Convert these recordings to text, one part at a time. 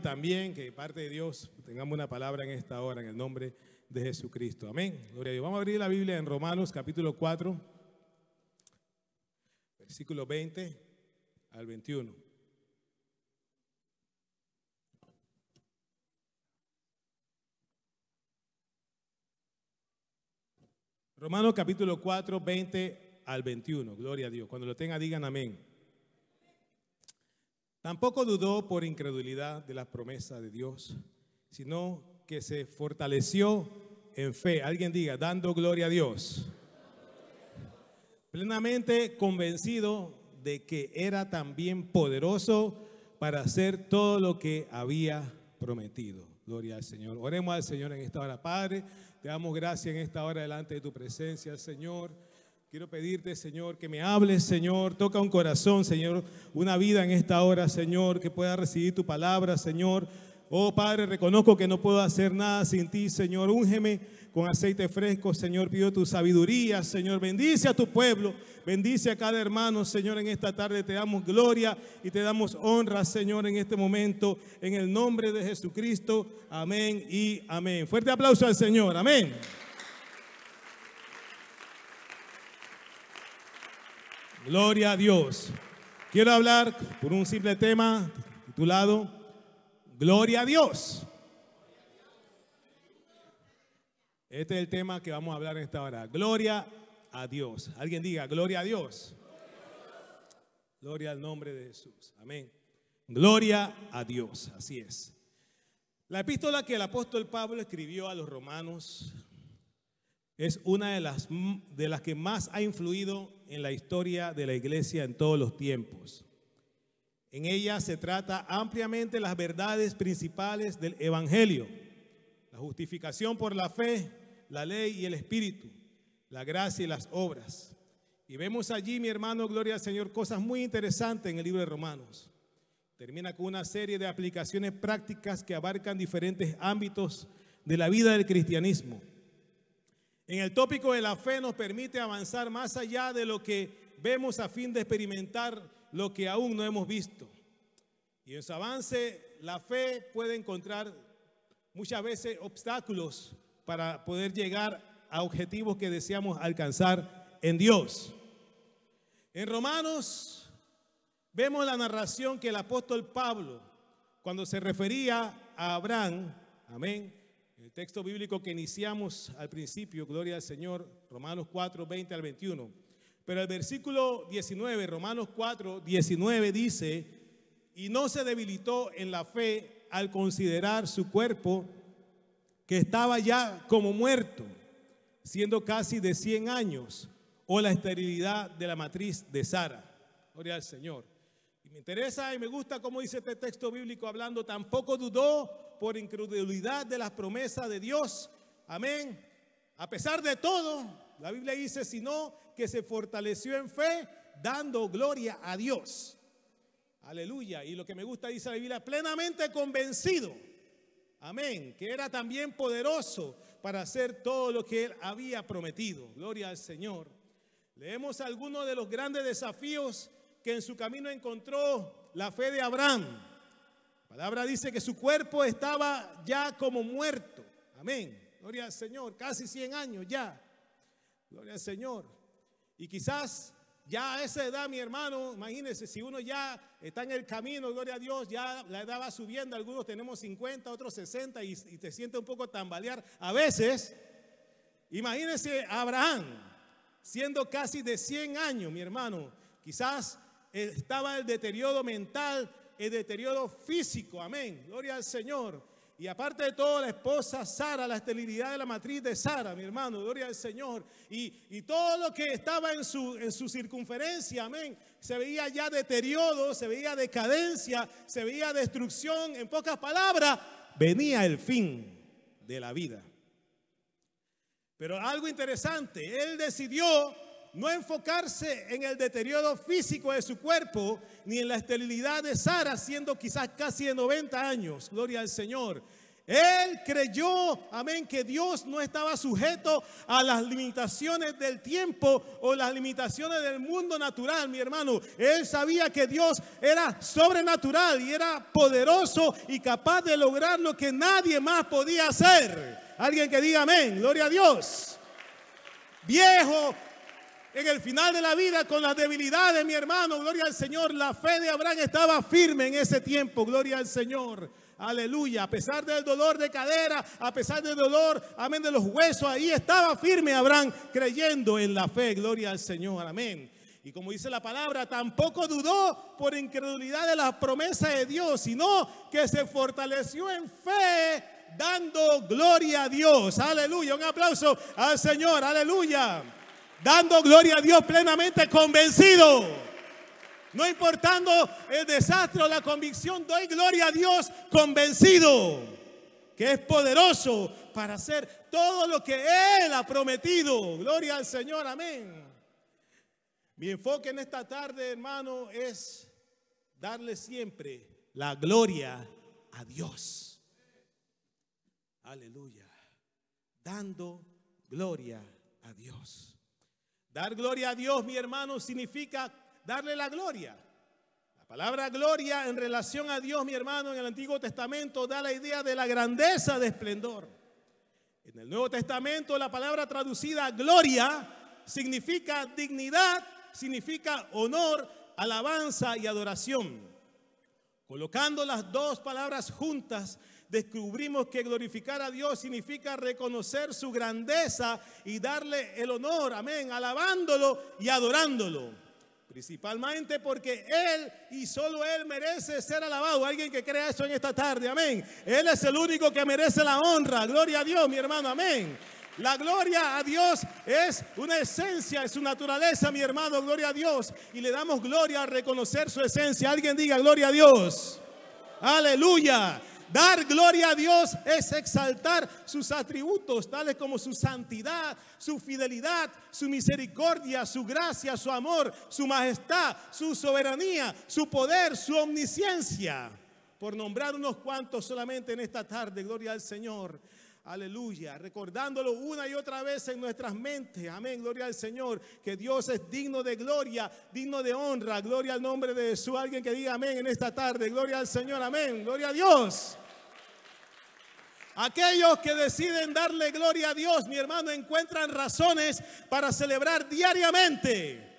También que parte de Dios tengamos una palabra en esta hora, en el nombre de Jesucristo. Amén. Gloria a Dios. Vamos a abrir la Biblia en Romanos capítulo 4, versículo 20 al 21. Romanos capítulo 4, 20 al 21. Gloria a Dios. Cuando lo tenga, digan amén. Tampoco dudó por incredulidad de la promesa de Dios, sino que se fortaleció en fe. Alguien diga, dando gloria a Dios. Plenamente convencido de que era también poderoso para hacer todo lo que había prometido. Gloria al Señor. Oremos al Señor en esta hora, Padre. Te damos gracias en esta hora delante de tu presencia, Señor. Quiero pedirte, Señor, que me hables, Señor. Toca un corazón, Señor, una vida en esta hora, Señor, que pueda recibir tu palabra, Señor. Oh Padre, reconozco que no puedo hacer nada sin ti, Señor. Úngeme con aceite fresco, Señor. Pido tu sabiduría, Señor. Bendice a tu pueblo. Bendice a cada hermano, Señor, en esta tarde. Te damos gloria y te damos honra, Señor, en este momento. En el nombre de Jesucristo. Amén y amén. Fuerte aplauso al Señor. Amén. Gloria a Dios. Quiero hablar por un simple tema titulado Gloria a Dios. Este es el tema que vamos a hablar en esta hora. Gloria a Dios. Alguien diga, Gloria a Dios. Gloria al nombre de Jesús. Amén. Gloria a Dios. Así es. La epístola que el apóstol Pablo escribió a los romanos es una de las, de las que más ha influido en la historia de la iglesia en todos los tiempos. En ella se trata ampliamente las verdades principales del Evangelio, la justificación por la fe, la ley y el Espíritu, la gracia y las obras. Y vemos allí, mi hermano, gloria al Señor, cosas muy interesantes en el libro de Romanos. Termina con una serie de aplicaciones prácticas que abarcan diferentes ámbitos de la vida del cristianismo. En el tópico de la fe nos permite avanzar más allá de lo que vemos a fin de experimentar lo que aún no hemos visto. Y en su avance, la fe puede encontrar muchas veces obstáculos para poder llegar a objetivos que deseamos alcanzar en Dios. En Romanos vemos la narración que el apóstol Pablo, cuando se refería a Abraham, amén, texto bíblico que iniciamos al principio, gloria al Señor, Romanos 4, 20 al 21. Pero el versículo 19, Romanos 4, 19 dice, y no se debilitó en la fe al considerar su cuerpo que estaba ya como muerto, siendo casi de 100 años, o la esterilidad de la matriz de Sara. Gloria al Señor me interesa y me gusta cómo dice este texto bíblico hablando, tampoco dudó por incredulidad de las promesas de Dios. Amén. A pesar de todo, la Biblia dice, sino que se fortaleció en fe, dando gloria a Dios. Aleluya. Y lo que me gusta dice la Biblia, plenamente convencido. Amén. Que era también poderoso para hacer todo lo que él había prometido. Gloria al Señor. Leemos algunos de los grandes desafíos que en su camino encontró la fe de Abraham. palabra dice que su cuerpo estaba ya como muerto. Amén. Gloria al Señor. Casi 100 años ya. Gloria al Señor. Y quizás ya a esa edad, mi hermano, imagínense, si uno ya está en el camino, gloria a Dios, ya la edad va subiendo, algunos tenemos 50, otros 60 y, y te sientes un poco tambalear. A veces, Imagínese Abraham, siendo casi de 100 años, mi hermano, quizás eh, estaba el deterioro mental, el deterioro físico, amén, gloria al Señor. Y aparte de todo, la esposa Sara, la esterilidad de la matriz de Sara, mi hermano, gloria al Señor. Y, todo lo que estaba en su, en su circunferencia, amén, se veía ya deterioro, se veía decadencia, se veía destrucción. En pocas palabras, venía el fin de la vida. Pero algo interesante, él decidió no enfocarse en el deterioro físico de su cuerpo, ni en la esterilidad de Sara, siendo quizás casi de 90 años. Gloria al Señor. Él creyó, amén, que Dios no estaba sujeto a las limitaciones del tiempo o las limitaciones del mundo natural, mi hermano. Él sabía que Dios era sobrenatural y era poderoso y capaz de lograr lo que nadie más podía hacer. Alguien que diga amén, gloria a Dios. Viejo, en el final de la vida con las debilidades, mi hermano, gloria al Señor. La fe de Abraham estaba firme en ese tiempo, gloria al Señor. Aleluya, a pesar del dolor de cadera, a pesar del dolor, amén, de los huesos, ahí estaba firme Abraham creyendo en la fe, gloria al Señor, amén. Y como dice la palabra, tampoco dudó por incredulidad de la promesa de Dios, sino que se fortaleció en fe dando gloria a Dios. Aleluya, un aplauso al Señor, aleluya dando gloria a Dios plenamente convencido. No importando el desastre o la convicción, doy gloria a Dios convencido, que es poderoso para hacer todo lo que Él ha prometido. Gloria al Señor, amén. Mi enfoque en esta tarde, hermano, es darle siempre la gloria a Dios. Aleluya. Dando gloria a Dios. Dar gloria a Dios, mi hermano, significa darle la gloria. La palabra gloria en relación a Dios, mi hermano, en el Antiguo Testamento da la idea de la grandeza de esplendor. En el Nuevo Testamento la palabra traducida gloria significa dignidad, significa honor, alabanza y adoración. Colocando las dos palabras juntas, descubrimos que glorificar a Dios significa reconocer su grandeza y darle el honor, amén, alabándolo y adorándolo. Principalmente porque Él y solo Él merece ser alabado. Alguien que crea eso en esta tarde, amén. Él es el único que merece la honra. Gloria a Dios, mi hermano, amén. La gloria a Dios es una esencia, es su naturaleza, mi hermano, gloria a Dios. Y le damos gloria a reconocer su esencia. Alguien diga, gloria a Dios. Aleluya. Dar gloria a Dios es exaltar sus atributos, tales como su santidad, su fidelidad, su misericordia, su gracia, su amor, su majestad, su soberanía, su poder, su omnisciencia. Por nombrar unos cuantos solamente en esta tarde, gloria al Señor. Aleluya. Recordándolo una y otra vez en nuestras mentes. Amén. Gloria al Señor. Que Dios es digno de gloria, digno de honra. Gloria al nombre de Jesús. Alguien que diga amén en esta tarde. Gloria al Señor. Amén. Gloria a Dios. Aquellos que deciden darle gloria a Dios, mi hermano, encuentran razones para celebrar diariamente.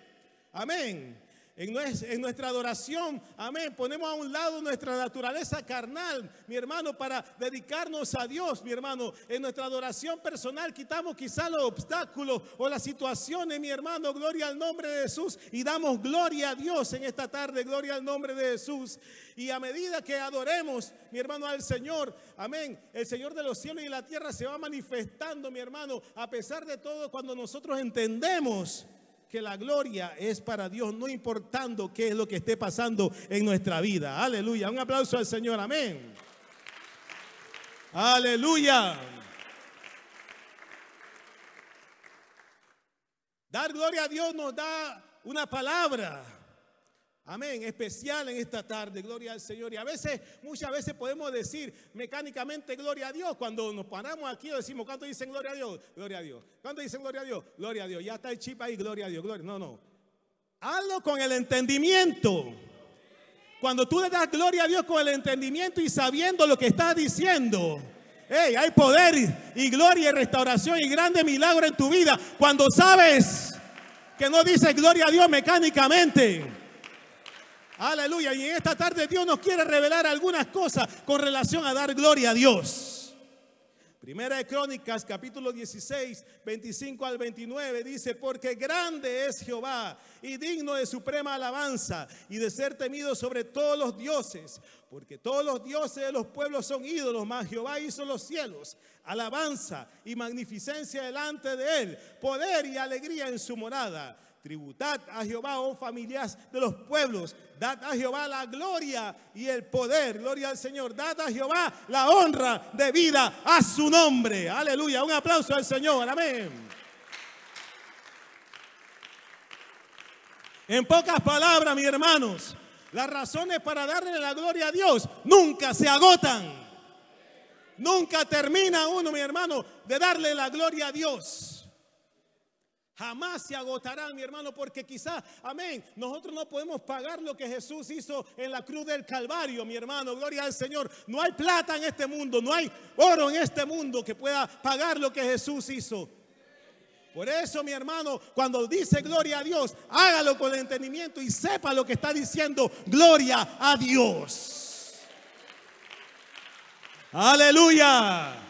Amén en, nuestra adoración, amén, ponemos a un lado nuestra naturaleza carnal, mi hermano, para dedicarnos a Dios, mi hermano. En nuestra adoración personal quitamos quizá los obstáculos o las situaciones, mi hermano, gloria al nombre de Jesús. Y damos gloria a Dios en esta tarde, gloria al nombre de Jesús. Y a medida que adoremos, mi hermano, al Señor, amén, el Señor de los cielos y la tierra se va manifestando, mi hermano, a pesar de todo, cuando nosotros entendemos que la gloria es para Dios, no importando qué es lo que esté pasando en nuestra vida. Aleluya. Un aplauso al Señor. Amén. Aleluya. Dar gloria a Dios nos da una palabra Amén, especial en esta tarde, gloria al Señor. Y a veces, muchas veces podemos decir mecánicamente gloria a Dios. Cuando nos paramos aquí y decimos, ¿cuánto dicen gloria a Dios? Gloria a Dios. ¿Cuánto dicen gloria a Dios? Gloria a Dios. Ya está el chip ahí, gloria a Dios, gloria. No, no. Hazlo con el entendimiento. Cuando tú le das gloria a Dios con el entendimiento y sabiendo lo que estás diciendo. hay poder y gloria y restauración y grande milagro en tu vida cuando sabes que no dices gloria a Dios mecánicamente Aleluya. Y en esta tarde Dios nos quiere revelar algunas cosas con relación a dar gloria a Dios. Primera de Crónicas, capítulo 16, 25 al 29, dice, porque grande es Jehová y digno de suprema alabanza y de ser temido sobre todos los dioses, porque todos los dioses de los pueblos son ídolos, mas Jehová hizo los cielos, alabanza y magnificencia delante de él, poder y alegría en su morada. Tributad a Jehová, oh familias de los pueblos. Dad a Jehová la gloria y el poder. Gloria al Señor. Dad a Jehová la honra de vida a su nombre. Aleluya. Un aplauso al Señor. Amén. En pocas palabras, mis hermanos, las razones para darle la gloria a Dios nunca se agotan. Nunca termina uno, mi hermano, de darle la gloria a Dios. Jamás se agotará, mi hermano, porque quizás, amén, nosotros no podemos pagar lo que Jesús hizo en la cruz del Calvario, mi hermano, gloria al Señor. No hay plata en este mundo, no hay oro en este mundo que pueda pagar lo que Jesús hizo. Por eso, mi hermano, cuando dice gloria a Dios, hágalo con entendimiento y sepa lo que está diciendo, gloria a Dios. Aleluya.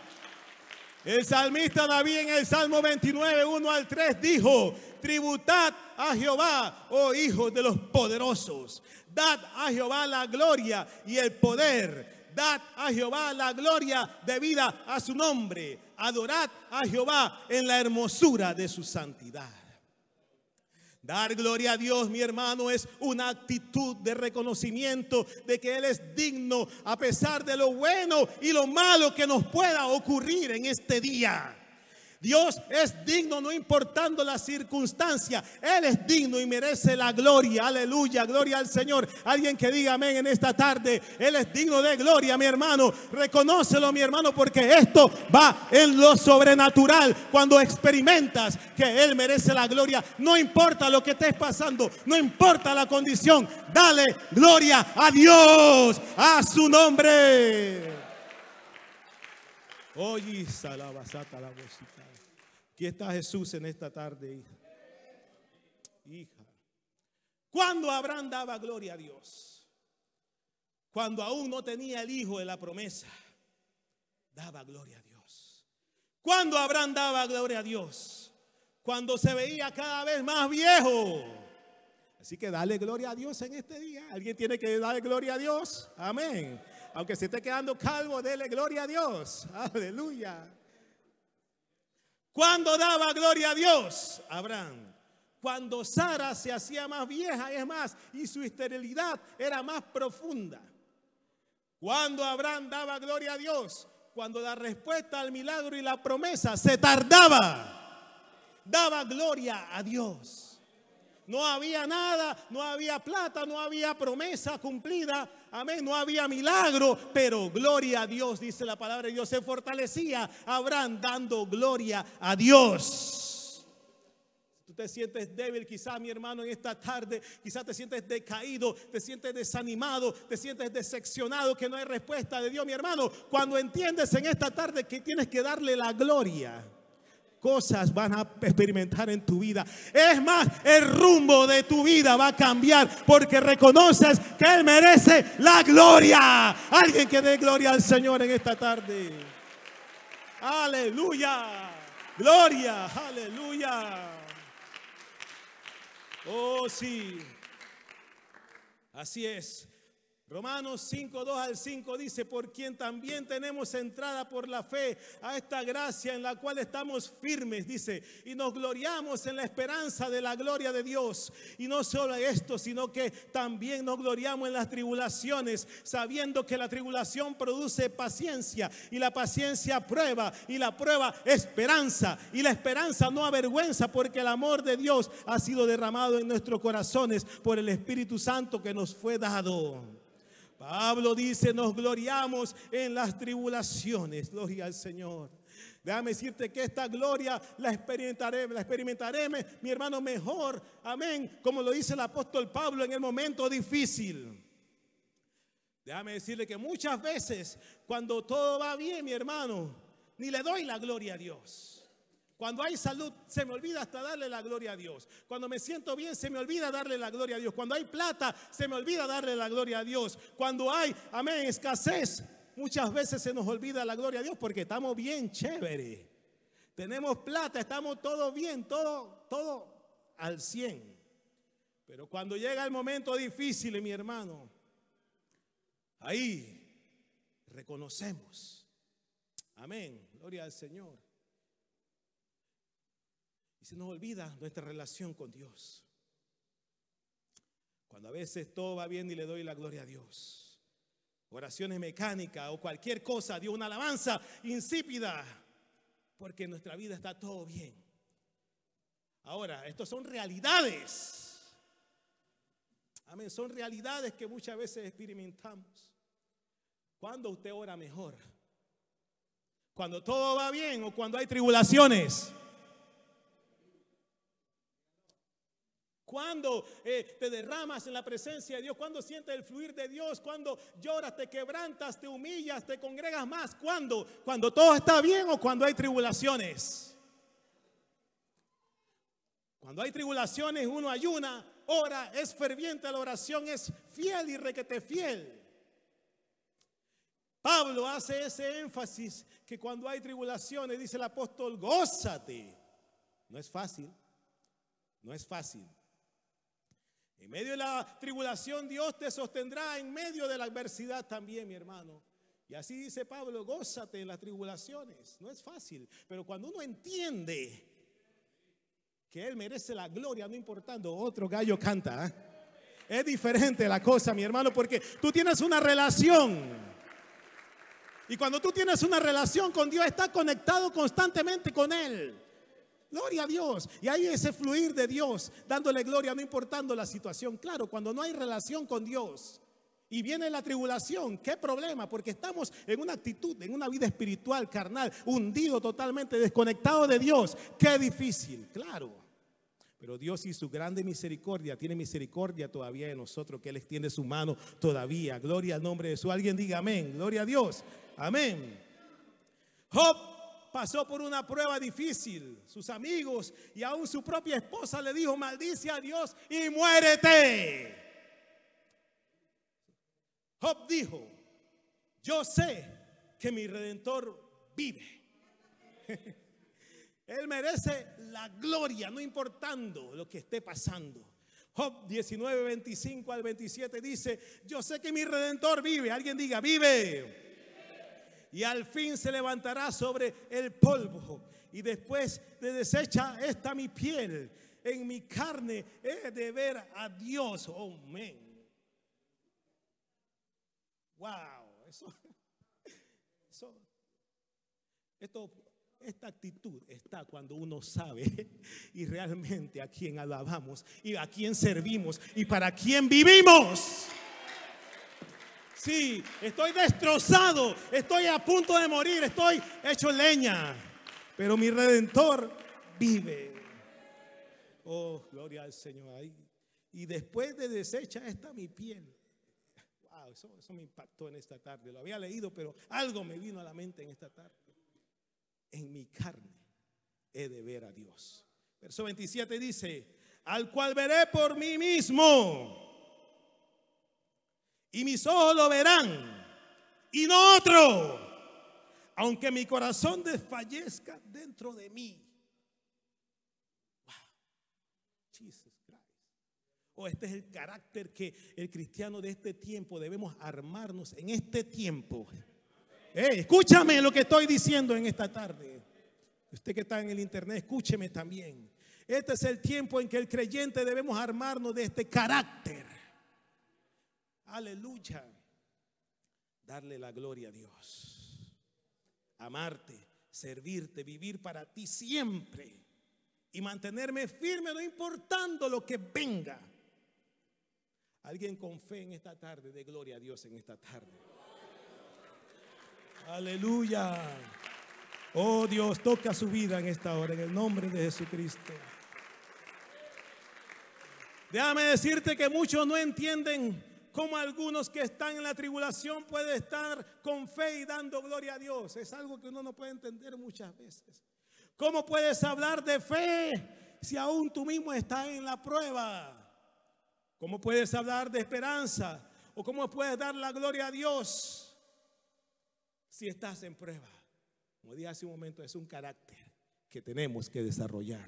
El salmista David en el Salmo 29, 1 al 3 dijo, tributad a Jehová, oh hijos de los poderosos, dad a Jehová la gloria y el poder, dad a Jehová la gloria debida a su nombre, adorad a Jehová en la hermosura de su santidad. Dar gloria a Dios, mi hermano, es una actitud de reconocimiento de que Él es digno a pesar de lo bueno y lo malo que nos pueda ocurrir en este día. Dios es digno, no importando la circunstancia. Él es digno y merece la gloria. Aleluya, gloria al Señor. Alguien que diga amén en esta tarde. Él es digno de gloria, mi hermano. Reconócelo, mi hermano, porque esto va en lo sobrenatural. Cuando experimentas que Él merece la gloria, no importa lo que estés pasando, no importa la condición. Dale gloria a Dios, a su nombre. Oye, salabasata la voz. Aquí está Jesús en esta tarde, hija. Hija. Cuando Abraham daba gloria a Dios, cuando aún no tenía el hijo de la promesa, daba gloria a Dios. Cuando Abraham daba gloria a Dios, cuando se veía cada vez más viejo. Así que dale gloria a Dios en este día. Alguien tiene que darle gloria a Dios. Amén. Aunque se esté quedando calvo, dele gloria a Dios. Aleluya. Cuando daba gloria a Dios, Abraham. Cuando Sara se hacía más vieja, es más, y su esterilidad era más profunda. Cuando Abraham daba gloria a Dios, cuando la respuesta al milagro y la promesa se tardaba, daba gloria a Dios. No había nada, no había plata, no había promesa cumplida, amén, no había milagro, pero gloria a Dios, dice la palabra de Dios, se fortalecía Abraham dando gloria a Dios. Tú te sientes débil, quizás mi hermano en esta tarde, quizás te sientes decaído, te sientes desanimado, te sientes decepcionado, que no hay respuesta de Dios, mi hermano. Cuando entiendes en esta tarde que tienes que darle la gloria cosas van a experimentar en tu vida. Es más, el rumbo de tu vida va a cambiar porque reconoces que Él merece la gloria. Alguien que dé gloria al Señor en esta tarde. Aleluya. Gloria. Aleluya. Oh, sí. Así es. Romanos 5, 2 al 5 dice, por quien también tenemos entrada por la fe a esta gracia en la cual estamos firmes, dice, y nos gloriamos en la esperanza de la gloria de Dios. Y no solo esto, sino que también nos gloriamos en las tribulaciones, sabiendo que la tribulación produce paciencia, y la paciencia prueba, y la prueba esperanza, y la esperanza no avergüenza, porque el amor de Dios ha sido derramado en nuestros corazones por el Espíritu Santo que nos fue dado. Pablo dice, nos gloriamos en las tribulaciones. Gloria al Señor. Déjame decirte que esta gloria la experimentaré, la experimentaré, mi hermano, mejor. Amén. Como lo dice el apóstol Pablo en el momento difícil. Déjame decirle que muchas veces, cuando todo va bien, mi hermano, ni le doy la gloria a Dios. Cuando hay salud, se me olvida hasta darle la gloria a Dios. Cuando me siento bien, se me olvida darle la gloria a Dios. Cuando hay plata, se me olvida darle la gloria a Dios. Cuando hay, amén, escasez, muchas veces se nos olvida la gloria a Dios porque estamos bien chévere. Tenemos plata, estamos todo bien, todo, todo al 100. Pero cuando llega el momento difícil, mi hermano, ahí reconocemos. Amén, gloria al Señor. Y se nos olvida nuestra relación con Dios. Cuando a veces todo va bien y le doy la gloria a Dios. Oraciones mecánicas o cualquier cosa, Dios, una alabanza insípida. Porque en nuestra vida está todo bien. Ahora, estos son realidades. Amén, son realidades que muchas veces experimentamos. Cuando usted ora mejor? Cuando todo va bien o cuando hay tribulaciones. cuando eh, te derramas en la presencia de Dios, cuando sientes el fluir de Dios, cuando lloras, te quebrantas, te humillas, te congregas más, cuando, cuando todo está bien o cuando hay tribulaciones. Cuando hay tribulaciones, uno ayuna, ora, es ferviente la oración, es fiel y requete fiel. Pablo hace ese énfasis que cuando hay tribulaciones, dice el apóstol, gózate. No es fácil, no es fácil. En medio de la tribulación Dios te sostendrá, en medio de la adversidad también, mi hermano. Y así dice Pablo, gózate en las tribulaciones. No es fácil, pero cuando uno entiende que Él merece la gloria, no importando, otro gallo canta. ¿ah? Es diferente la cosa, mi hermano, porque tú tienes una relación. Y cuando tú tienes una relación con Dios, estás conectado constantemente con Él. Gloria a Dios. Y ahí ese fluir de Dios, dándole gloria, no importando la situación. Claro, cuando no hay relación con Dios y viene la tribulación, qué problema, porque estamos en una actitud, en una vida espiritual, carnal, hundido totalmente, desconectado de Dios. Qué difícil, claro. Pero Dios y su grande misericordia tiene misericordia todavía de nosotros, que Él extiende su mano todavía. Gloria al nombre de su. Alguien diga amén. Gloria a Dios. Amén. Job pasó por una prueba difícil, sus amigos y aún su propia esposa le dijo, maldice a Dios y muérete. Job dijo, yo sé que mi redentor vive. Él merece la gloria, no importando lo que esté pasando. Job 19, 25 al 27 dice, yo sé que mi redentor vive. Alguien diga, vive y al fin se levantará sobre el polvo. Y después de desecha está mi piel, en mi carne he de ver a Dios. Oh, amén. Wow, eso, eso, esta actitud está cuando uno sabe y realmente a quién alabamos y a quién servimos y para quién vivimos. Sí, estoy destrozado, estoy a punto de morir, estoy hecho leña, pero mi redentor vive. Oh, gloria al Señor. Y después de deshecha está mi piel. Wow, eso, eso me impactó en esta tarde. Lo había leído, pero algo me vino a la mente en esta tarde. En mi carne he de ver a Dios. Verso 27 dice, al cual veré por mí mismo y mis ojos lo verán y no otro. Aunque mi corazón desfallezca dentro de mí. Wow. Oh, este es el carácter que el cristiano de este tiempo debemos armarnos en este tiempo. Eh, escúchame lo que estoy diciendo en esta tarde. Usted que está en el internet, escúcheme también. Este es el tiempo en que el creyente debemos armarnos de este carácter. Aleluya. Darle la gloria a Dios. Amarte, servirte, vivir para ti siempre. Y mantenerme firme no importando lo que venga. Alguien con fe en esta tarde, de gloria a Dios en esta tarde. Aleluya. Oh Dios, toca su vida en esta hora, en el nombre de Jesucristo. Déjame decirte que muchos no entienden como algunos que están en la tribulación pueden estar con fe y dando gloria a Dios. Es algo que uno no puede entender muchas veces. ¿Cómo puedes hablar de fe si aún tú mismo estás en la prueba? ¿Cómo puedes hablar de esperanza? ¿O cómo puedes dar la gloria a Dios si estás en prueba? Como dije hace un momento, es un carácter que tenemos que desarrollar.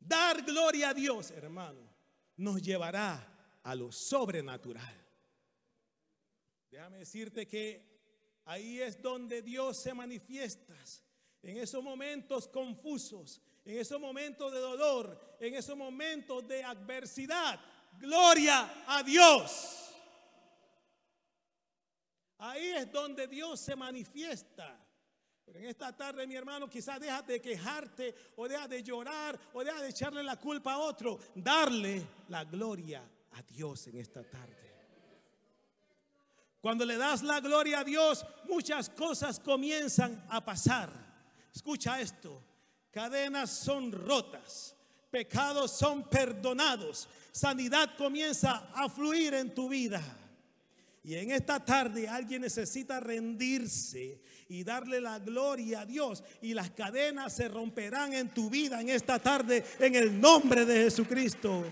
Dar gloria a Dios, hermano, nos llevará a lo sobrenatural. Déjame decirte que ahí es donde Dios se manifiesta, en esos momentos confusos, en esos momentos de dolor, en esos momentos de adversidad. Gloria a Dios. Ahí es donde Dios se manifiesta. Pero en esta tarde, mi hermano, quizás deja de quejarte o deja de llorar o deja de echarle la culpa a otro. Darle la gloria a Dios en esta tarde. Cuando le das la gloria a Dios, muchas cosas comienzan a pasar. Escucha esto, cadenas son rotas, pecados son perdonados, sanidad comienza a fluir en tu vida. Y en esta tarde alguien necesita rendirse y darle la gloria a Dios. Y las cadenas se romperán en tu vida en esta tarde en el nombre de Jesucristo.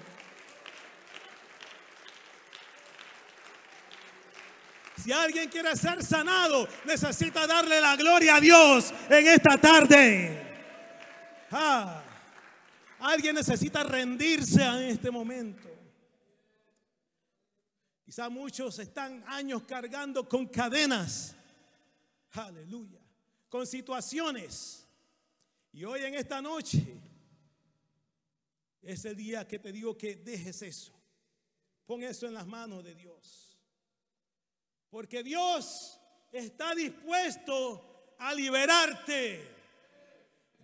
Si alguien quiere ser sanado, necesita darle la gloria a Dios en esta tarde. Ah, alguien necesita rendirse en este momento. Quizá muchos están años cargando con cadenas. Aleluya. Con situaciones. Y hoy en esta noche es el día que te digo que dejes eso. Pon eso en las manos de Dios. Porque Dios está dispuesto a liberarte.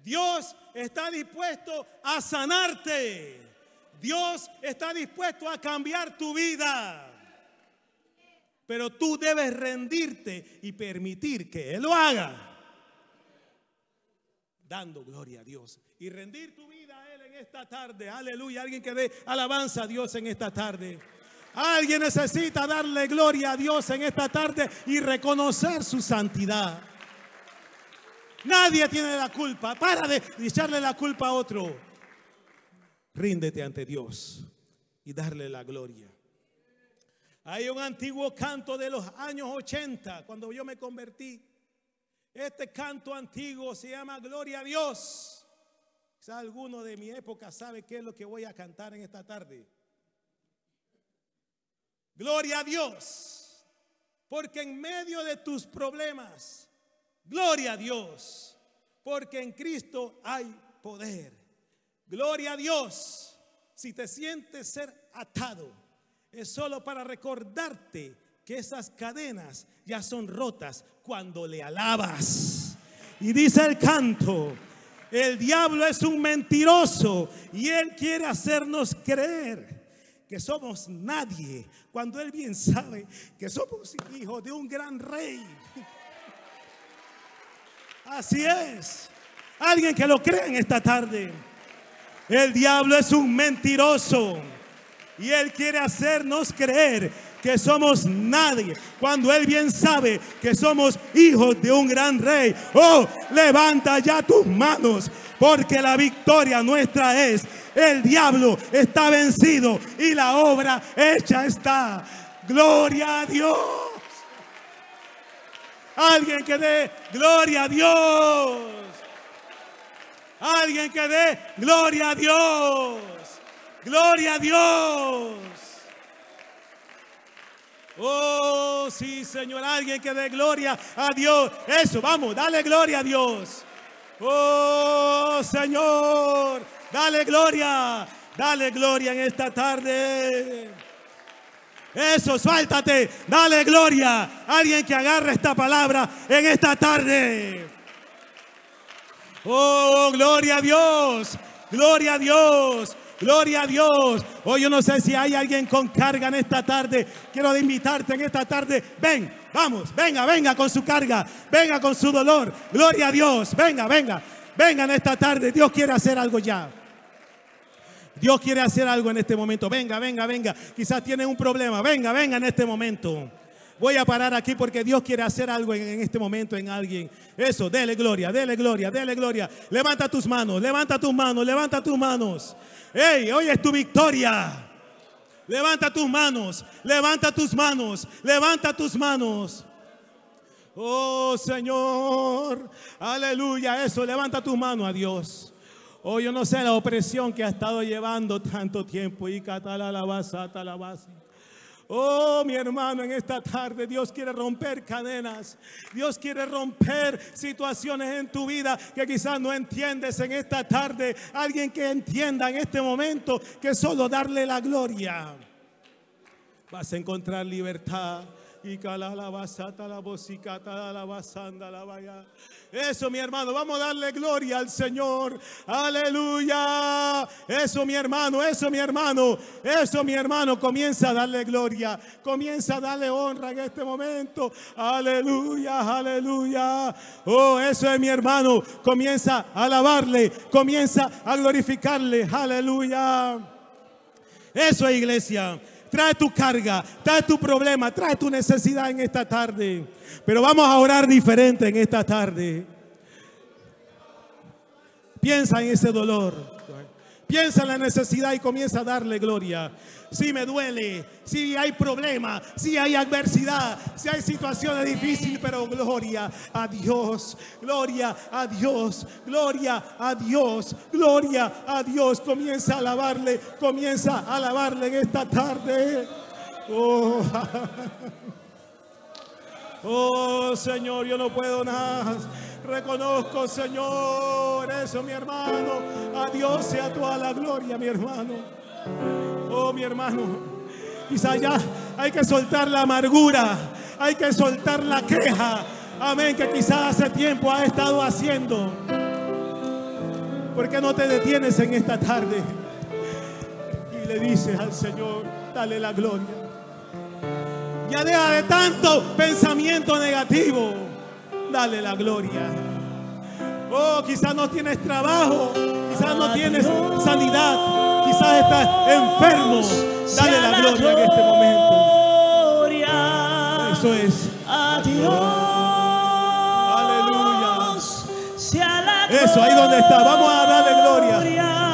Dios está dispuesto a sanarte. Dios está dispuesto a cambiar tu vida. Pero tú debes rendirte y permitir que Él lo haga. Dando gloria a Dios. Y rendir tu vida a Él en esta tarde. Aleluya. Alguien que dé alabanza a Dios en esta tarde. Alguien necesita darle gloria a Dios en esta tarde y reconocer su santidad. Nadie tiene la culpa. Para de echarle la culpa a otro. Ríndete ante Dios y darle la gloria. Hay un antiguo canto de los años 80, cuando yo me convertí. Este canto antiguo se llama Gloria a Dios. Quizás alguno de mi época sabe qué es lo que voy a cantar en esta tarde. Gloria a Dios. Porque en medio de tus problemas, gloria a Dios. Porque en Cristo hay poder. Gloria a Dios. Si te sientes ser atado, es solo para recordarte que esas cadenas ya son rotas cuando le alabas. Y dice el canto, el diablo es un mentiroso y él quiere hacernos creer que somos nadie, cuando Él bien sabe que somos hijos de un gran rey. Así es. Alguien que lo crea en esta tarde. El diablo es un mentiroso y Él quiere hacernos creer que somos nadie, cuando Él bien sabe que somos hijos de un gran rey. Oh, levanta ya tus manos, porque la victoria nuestra es, el diablo está vencido y la obra hecha está. Gloria a Dios. Alguien que dé gloria a Dios. Alguien que dé gloria a Dios. Gloria a Dios. Oh, sí, Señor, alguien que dé gloria a Dios. Eso, vamos, dale gloria a Dios. Oh, Señor, dale gloria, dale gloria en esta tarde. Eso, suáltate, dale gloria. Alguien que agarre esta palabra en esta tarde. Oh, gloria a Dios, gloria a Dios. Gloria a Dios. Hoy yo no sé si hay alguien con carga en esta tarde. Quiero invitarte en esta tarde. Ven, vamos, venga, venga con su carga. Venga con su dolor. Gloria a Dios. Venga, venga. Venga en esta tarde. Dios quiere hacer algo ya. Dios quiere hacer algo en este momento. Venga, venga, venga. Quizás tiene un problema. Venga, venga en este momento. Voy a parar aquí porque Dios quiere hacer algo en, este momento en alguien. Eso, dele gloria, dele gloria, dele gloria. Levanta tus manos, levanta tus manos, levanta tus manos. ¡Ey! Hoy es tu victoria. Levanta tus manos, levanta tus manos, levanta tus manos. Oh Señor, aleluya, eso, levanta tus manos a Dios. Oh, yo no sé la opresión que ha estado llevando tanto tiempo. Y hasta la Oh, mi hermano, en esta tarde Dios quiere romper cadenas. Dios quiere romper situaciones en tu vida que quizás no entiendes en esta tarde. Alguien que entienda en este momento que solo darle la gloria. Vas a encontrar libertad la la la basanda, la vaya. Eso, mi hermano, vamos a darle gloria al Señor. Aleluya. Eso, mi hermano, eso, mi hermano, eso, mi hermano, comienza a darle gloria. Comienza a darle honra en este momento. Aleluya, aleluya. Oh, eso es mi hermano. Comienza a alabarle, comienza a glorificarle. Aleluya. Eso es iglesia trae tu carga, trae tu problema, trae tu necesidad en esta tarde. Pero vamos a orar diferente en esta tarde. Piensa en ese dolor. Piensa en la necesidad y comienza a darle gloria. Si me duele, si hay problema, si hay adversidad, si hay situaciones difíciles, pero gloria a Dios, gloria a Dios, gloria a Dios, gloria a Dios. Comienza a alabarle, comienza a alabarle en esta tarde. Oh, oh Señor, yo no puedo nada. Reconozco, Señor, eso, mi hermano. A Dios sea toda la gloria, mi hermano. Oh, mi hermano. Quizá ya hay que soltar la amargura. Hay que soltar la queja. Amén, que quizá hace tiempo ha estado haciendo. ¿Por qué no te detienes en esta tarde? Y le dices al Señor, dale la gloria. Ya deja de tanto pensamiento negativo. Dale la gloria. Oh, quizás no tienes trabajo, quizás no tienes sanidad, quizás estás enfermo. Dale la gloria en este momento. Eso es. Aleluya. Eso, ahí donde está. Vamos a darle gloria.